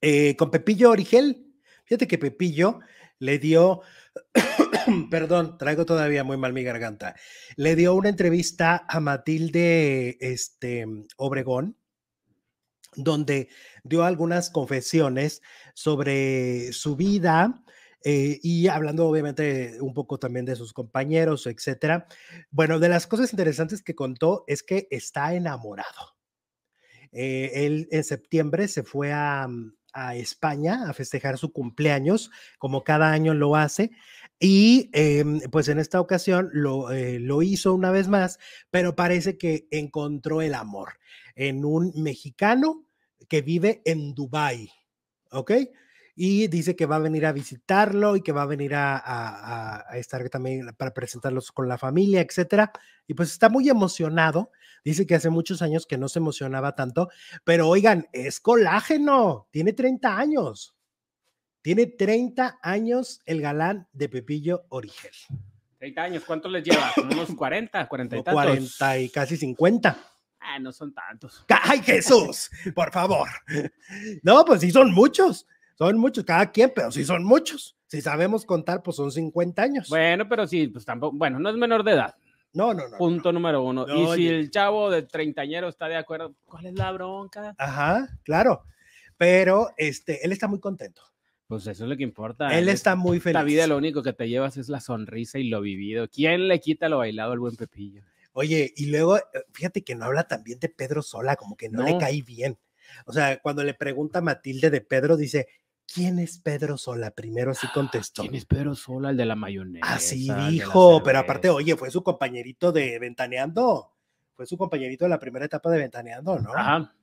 Eh, con Pepillo Origel. Fíjate que Pepillo le dio, perdón, traigo todavía muy mal mi garganta, le dio una entrevista a Matilde este, Obregón, donde dio algunas confesiones sobre su vida. Eh, y hablando obviamente un poco también de sus compañeros, etcétera. Bueno, de las cosas interesantes que contó es que está enamorado. Eh, él en septiembre se fue a, a España a festejar su cumpleaños, como cada año lo hace. Y em, pues en esta ocasión lo, eh, lo hizo una vez más, pero parece que encontró el amor en un mexicano que vive en Dubái, ¿ok? y dice que va a venir a visitarlo y que va a venir a, estar también para presentarlos con la familia, etcétera. Y pues está muy emocionado. Dice que hace muchos años que no se emocionaba tanto, pero oigan, es colágeno, tiene 30 años. Tiene 30 años el galán de Pepillo Origen. 30 años, ¿cuánto les lleva? unos 40, 40 y tantos. 40 y casi 50. Ah, no son tantos. ¡Ay, Jesús! Por favor. No, pues sí son muchos son muchos, cada quien, pero sí son muchos. Si sabemos contar, pues son 50 años. Bueno, pero sí, pues tampoco, bueno, no es menor de edad. No, no, no. Punto número uno. y si el chavo de treintañero está de acuerdo, ¿cuál es la bronca? Ajá, claro. Pero este, él está muy contento. Pues eso es lo que importa. Él está muy feliz. La vida lo único que te llevas es la sonrisa y lo vivido. ¿Quién le quita lo bailado al buen Pepillo? Oye, y luego, eh, fíjate que no habla también de Pedro Sola, como que no, le cae bien. O sea, cuando le pregunta a Matilde de Pedro, dice, ¿quién es Pedro Sola? Primero así ah, contestó. ¿Quién es Pedro Sola? El de la mayonesa. Así dijo, pero aparte, oye, fue su compañerito de Ventaneando. Fue su compañerito de la primera etapa de Ventaneando, ¿no? Ajá.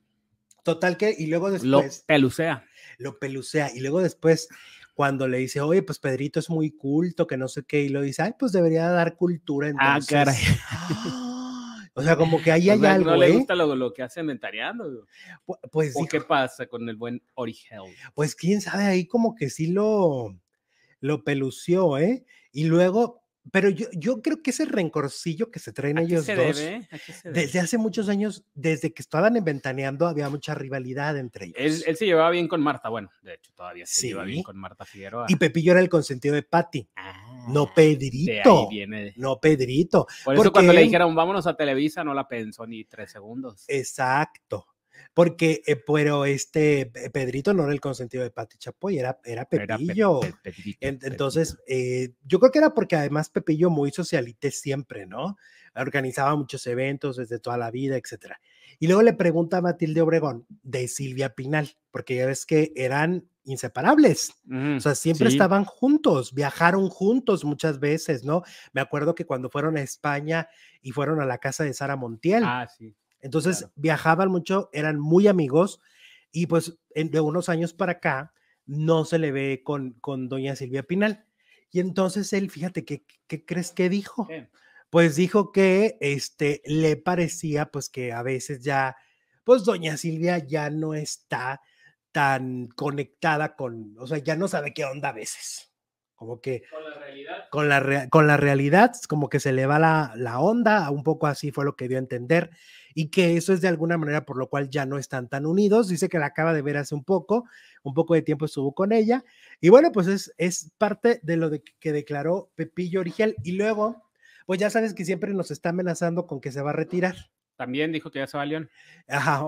Total que, y luego después. Lo pelucea. Lo pelucea. Y luego después, cuando le dice, oye, pues Pedrito es muy culto, que no sé qué, y lo dice, ay, pues debería dar cultura entonces. Ah, caray. ¡Ah! O sea, como que ahí hay algo, algo. No le ¿eh? gusta lo, que hace inventariando. Pues, ¿O qué pasa con el buen Origel? Pues quién sabe, ahí como que sí lo, lo pelució, ¿eh? Y luego, pero yo, yo creo que ese rencorcillo que se traen ellos se dos, Se desde hace muchos años, desde que estaban en Ventaneando, había mucha rivalidad entre ellos. Él, se llevaba bien con Marta, bueno, de hecho todavía se llevaba bien con Marta Figueroa. Y Pepillo era el consentido de Patty. Ah. No Pedrito. No Pedrito. Por eso porque... cuando le dijeron vámonos a Televisa no la pensó ni tres segundos. Exacto. Porque, eh, pero este eh, Pedrito no era el consentido de Pati Chapoy, era, era Pepillo. Entonces, eh, yo creo que era porque además Pepillo muy socialite siempre, ¿no? Organizaba muchos eventos desde toda la vida, etcétera. Y luego le pregunta a Matilde Obregón de Silvia Pinal, porque ya ves que eran inseparables. o sea, siempre estaban juntos, viajaron juntos muchas veces, ¿no? Me acuerdo que cuando fueron a España y fueron a la casa de Sara Montiel. Ah, sí. Entonces viajaban mucho, eran muy amigos y pues de unos años para acá no se le ve con, con doña Silvia Pinal. Y entonces él, fíjate, ¿qué, crees que dijo? Pues dijo que este le parecía pues que a veces ya, pues doña Silvia ya no está tan conectada con, o sea, ya no sabe qué onda a veces. Como que... Con la realidad. Con la, realidad, como que se le va la, la, onda, un poco así fue lo que dio a entender, y que eso es de alguna manera por lo cual ya no están tan unidos. Dice que la acaba de ver hace un poco, un poco de tiempo estuvo con ella, y bueno, pues es, es parte de lo que declaró Pepillo Origel, y luego, pues ya sabes que siempre nos está amenazando con que se va a retirar. También dijo que ya se va a León.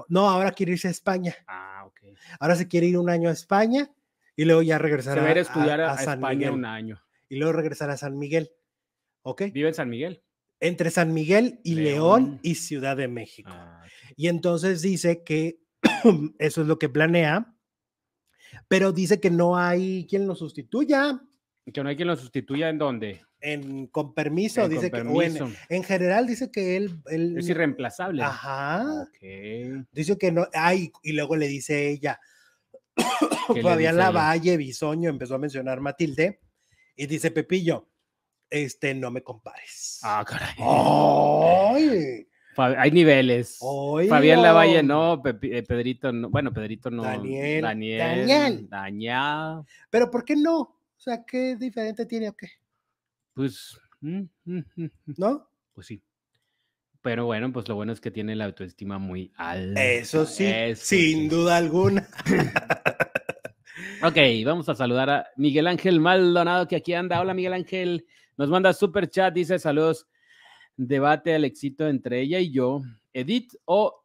no, ahora quiere irse a España. Ah, Ahora se quiere ir un año a España y luego ya regresar se a, a, estudiar a, España un año. Y luego regresar a San Miguel. ¿Ok? Vive en San Miguel. Entre San Miguel y León, y Ciudad de México. Ah, y entonces dice que eso es lo que planea, pero dice que no hay quien lo sustituya. Que no hay quien lo sustituya en dónde? con permiso, dice que bueno En, general dice que él, es irreemplazable. Ajá. Dice que no, ay, y luego le dice ella. Fabián Lavalle, Bisoño empezó a mencionar Matilde y dice Pepillo, este no me compares. Ah, caray. Hay niveles. Fabián Lavalle no, eh, Pedrito bueno, Pedrito no. Daniel. Daniel. Daniel. Daniel. Pero ¿por qué no? O sea, ¿qué diferente tiene o qué? Pues, mm, mm, mm, ¿no? Pues sí. Pero bueno, pues lo bueno es que tiene la autoestima muy alta. Eso sí, sin duda alguna. ok, vamos a saludar a Miguel Ángel Maldonado, que aquí anda. Hola, Miguel Ángel. Nos manda super chat, dice saludos. Debate al éxito entre ella y yo. Edith o